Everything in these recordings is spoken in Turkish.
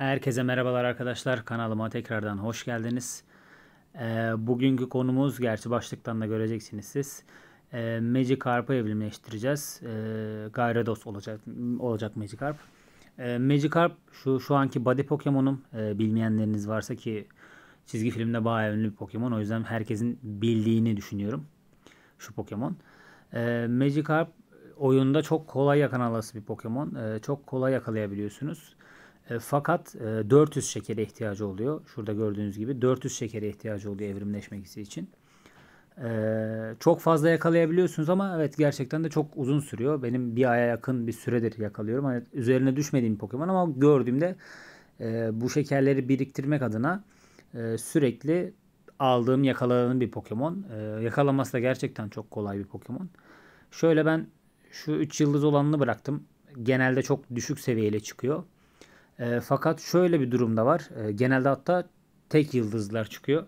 Herkese merhabalar arkadaşlar. Kanalıma tekrardan hoş geldiniz. Ee, bugünkü konumuz gerçi başlıktan da göreceksiniz siz. E, ee, Magikarp'ı evrimleştireceğiz. E, Gyarados olacak, olacak Magikarp. E, Magikarp şu, şu anki body Pokemon'um. bilmeyenleriniz varsa ki çizgi filmde bayağı ünlü bir Pokemon. O yüzden herkesin bildiğini düşünüyorum. Şu Pokemon. E, Magikarp oyunda çok kolay yakalası bir Pokemon. çok kolay yakalayabiliyorsunuz. E, fakat 400 e, şekere ihtiyacı oluyor. Şurada gördüğünüz gibi 400 şekere ihtiyacı oluyor evrimleşmek için. E, çok fazla yakalayabiliyorsunuz ama evet gerçekten de çok uzun sürüyor. Benim bir aya yakın bir süredir yakalıyorum. Hani üzerine düşmediğim Pokemon ama gördüğümde bu şekerleri biriktirmek adına sürekli aldığım yakaladığım bir Pokemon. yakalaması da gerçekten çok kolay bir Pokemon. Şöyle ben şu 3 yıldız olanını bıraktım. Genelde çok düşük seviyeli çıkıyor. E, fakat şöyle bir durumda var. E, genelde hatta tek yıldızlar çıkıyor.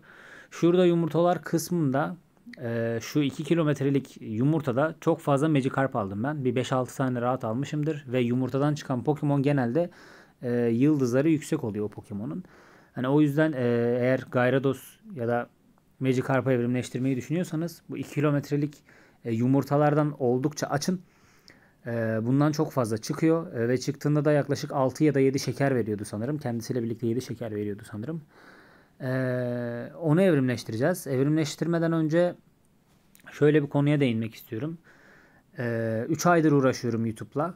Şurada yumurtalar kısmında e, şu 2 kilometrelik yumurtada çok fazla Magikarp aldım ben. Bir 5-6 tane rahat almışımdır. Ve yumurtadan çıkan Pokemon genelde e, yıldızları yüksek oluyor o Pokemon'un. Hani o yüzden e, eğer Gyarados ya da Magikarp'a evrimleştirmeyi düşünüyorsanız bu 2 kilometrelik e, yumurtalardan oldukça açın. Ee, bundan çok fazla çıkıyor e, ve çıktığında da yaklaşık 6 ya da 7 şeker veriyordu sanırım. Kendisiyle birlikte 7 şeker veriyordu sanırım. Ee, onu evrimleştireceğiz. Evrimleştirmeden önce şöyle bir konuya değinmek istiyorum. 3 ee, aydır uğraşıyorum YouTube'la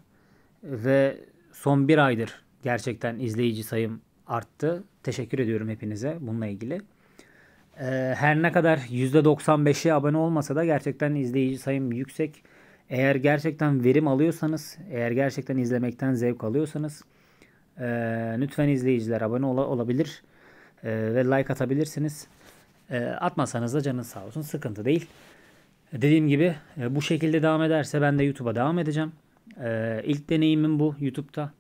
ve son 1 aydır gerçekten izleyici sayım arttı. Teşekkür ediyorum hepinize bununla ilgili her ne kadar %95'e abone olmasa da gerçekten izleyici sayım yüksek. Eğer gerçekten verim alıyorsanız, eğer gerçekten izlemekten zevk alıyorsanız e, lütfen izleyiciler abone ol- olabilir e, ve like atabilirsiniz. E, atmasanız da canınız sağ olsun sıkıntı değil. Dediğim gibi e, bu şekilde devam ederse ben de YouTube'a devam edeceğim. E, ilk deneyimim bu YouTube'da.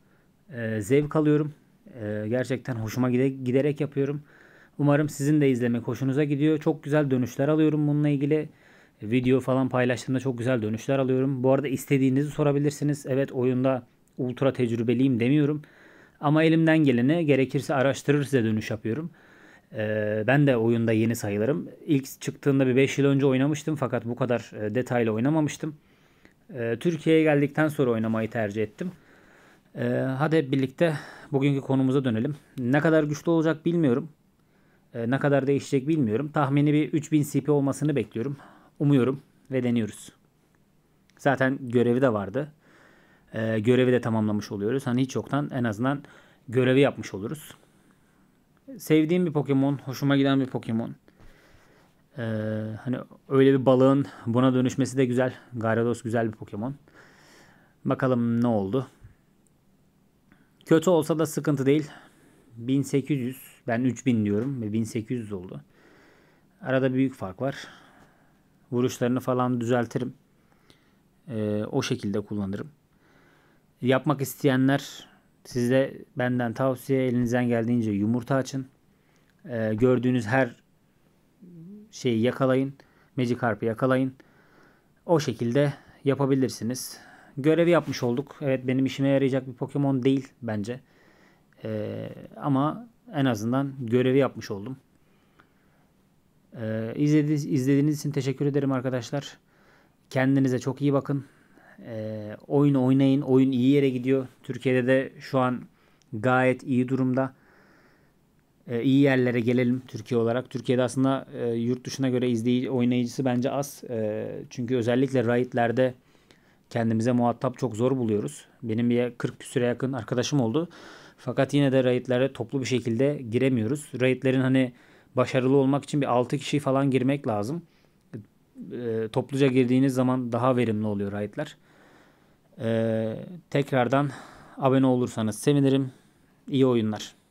E, zevk alıyorum. E, gerçekten hoşuma gide- giderek yapıyorum. Umarım sizin de izlemek hoşunuza gidiyor. Çok güzel dönüşler alıyorum bununla ilgili video falan paylaştığımda çok güzel dönüşler alıyorum. Bu arada istediğinizi sorabilirsiniz. Evet oyunda ultra tecrübeliyim demiyorum. Ama elimden geleni gerekirse araştırır size dönüş yapıyorum. Ee, ben de oyunda yeni sayılırım. İlk çıktığında bir 5 yıl önce oynamıştım fakat bu kadar e, detaylı oynamamıştım. Ee, Türkiye'ye geldikten sonra oynamayı tercih ettim. Ee, hadi hep birlikte bugünkü konumuza dönelim. Ne kadar güçlü olacak bilmiyorum. Ee, ne kadar değişecek bilmiyorum. Tahmini bir 3000 CP olmasını bekliyorum. Umuyorum ve deniyoruz. Zaten görevi de vardı. Ee, görevi de tamamlamış oluyoruz. Hani hiç yoktan en azından görevi yapmış oluruz. Sevdiğim bir Pokemon, hoşuma giden bir Pokemon. Ee, hani öyle bir balığın buna dönüşmesi de güzel. Gyarados güzel bir Pokemon. Bakalım ne oldu. Kötü olsa da sıkıntı değil. 1800 ben 3000 diyorum ve 1800 oldu. Arada büyük fark var. Vuruşlarını falan düzeltirim. E, o şekilde kullanırım. Yapmak isteyenler size benden tavsiye elinizden geldiğince yumurta açın. E, gördüğünüz her şeyi yakalayın. Magikarp'ı yakalayın. O şekilde yapabilirsiniz. Görevi yapmış olduk. Evet benim işime yarayacak bir Pokemon değil bence. Ee, ama en azından görevi yapmış oldum. Ee, izlediğiniz, izlediğiniz için teşekkür ederim arkadaşlar. Kendinize çok iyi bakın. Ee, oyun oynayın. Oyun iyi yere gidiyor. Türkiye'de de şu an gayet iyi durumda. Ee, iyi yerlere gelelim Türkiye olarak. Türkiye'de aslında e, yurt dışına göre izleyici oynayıcısı bence az. E, çünkü özellikle Riot'lerde kendimize muhatap çok zor buluyoruz. Benim bir 40 küsüre yakın arkadaşım oldu. Fakat yine de Riot'lere toplu bir şekilde giremiyoruz. Riot'lerin hani başarılı olmak için bir 6 kişi falan girmek lazım. E, topluca girdiğiniz zaman daha verimli oluyor raidler. E, tekrardan abone olursanız sevinirim. İyi oyunlar.